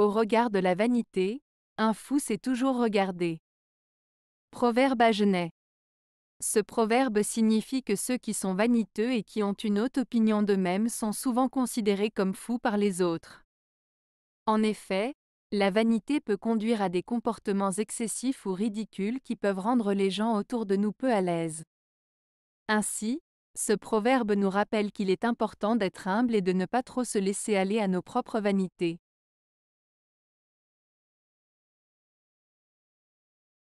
Au regard de la vanité, un fou s'est toujours regardé. Proverbe à Genet. Ce proverbe signifie que ceux qui sont vaniteux et qui ont une haute opinion d'eux-mêmes sont souvent considérés comme fous par les autres. En effet, la vanité peut conduire à des comportements excessifs ou ridicules qui peuvent rendre les gens autour de nous peu à l'aise. Ainsi, ce proverbe nous rappelle qu'il est important d'être humble et de ne pas trop se laisser aller à nos propres vanités.